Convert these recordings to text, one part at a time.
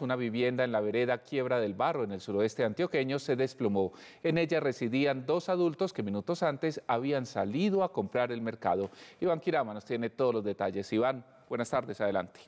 Una vivienda en la vereda Quiebra del Barro, en el suroeste antioqueño, se desplomó. En ella residían dos adultos que minutos antes habían salido a comprar el mercado. Iván Quirama nos tiene todos los detalles. Iván, buenas tardes, adelante.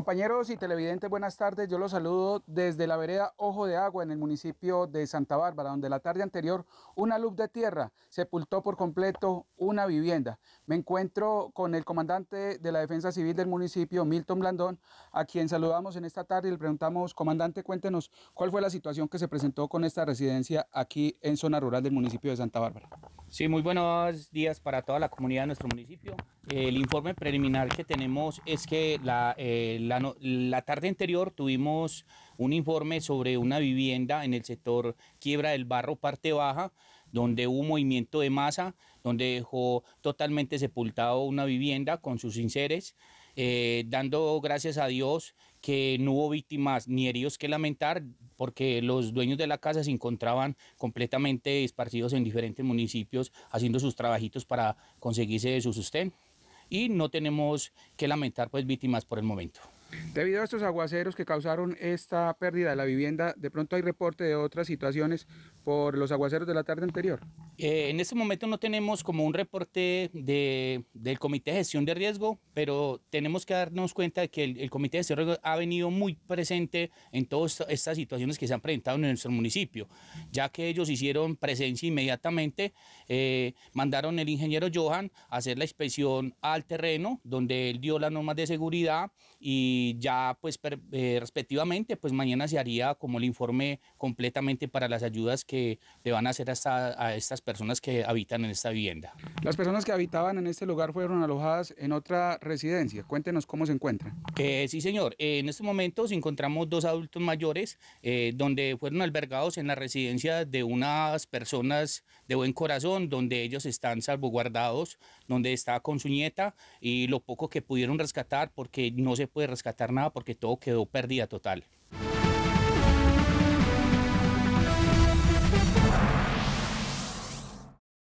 Compañeros y televidentes, buenas tardes. Yo los saludo desde la vereda Ojo de Agua en el municipio de Santa Bárbara, donde la tarde anterior una luz de tierra sepultó por completo una vivienda. Me encuentro con el comandante de la Defensa Civil del municipio, Milton Blandón, a quien saludamos en esta tarde y le preguntamos, comandante, cuéntenos cuál fue la situación que se presentó con esta residencia aquí en zona rural del municipio de Santa Bárbara. Sí, muy buenos días para toda la comunidad de nuestro municipio. El informe preliminar que tenemos es que la, eh, la, tarde anterior tuvimos un informe sobre una vivienda en el sector Quiebra del Barro, parte baja, donde hubo un movimiento de masa, donde dejó totalmente sepultado una vivienda con sus sinceres, eh, dando gracias a Dios que no hubo víctimas ni heridos que lamentar porque los dueños de la casa se encontraban completamente esparcidos en diferentes municipios haciendo sus trabajitos para conseguirse su sustento y no tenemos que lamentar pues víctimas por el momento. Debido a estos aguaceros que causaron esta pérdida de la vivienda, ¿de pronto hay reporte de otras situaciones por los aguaceros de la tarde anterior? Eh, en este momento no tenemos como un reporte del Comité de Gestión de Riesgo, pero tenemos que darnos cuenta de que el, Comité de Gestión de Riesgo ha venido muy presente en todas estas situaciones que se han presentado en nuestro municipio, ya que ellos hicieron presencia inmediatamente, eh, mandaron el ingeniero Johan a hacer la inspección al terreno, donde él dio las normas de seguridad y ya pues eh, respectivamente, pues mañana se haría como el informe completamente para las ayudas que le van a hacer a estas personas personas que habitan en esta vivienda. Las personas que habitaban en este lugar fueron alojadas en otra residencia. Cuéntenos cómo se encuentran. Eh, sí, señor. Eh, en este momento se encontramos dos adultos mayores eh, donde fueron albergados en la residencia de unas personas de buen corazón, donde ellos están salvaguardados, donde está con su nieta y lo poco que pudieron rescatar, porque no se puede rescatar nada, porque todo quedó pérdida total.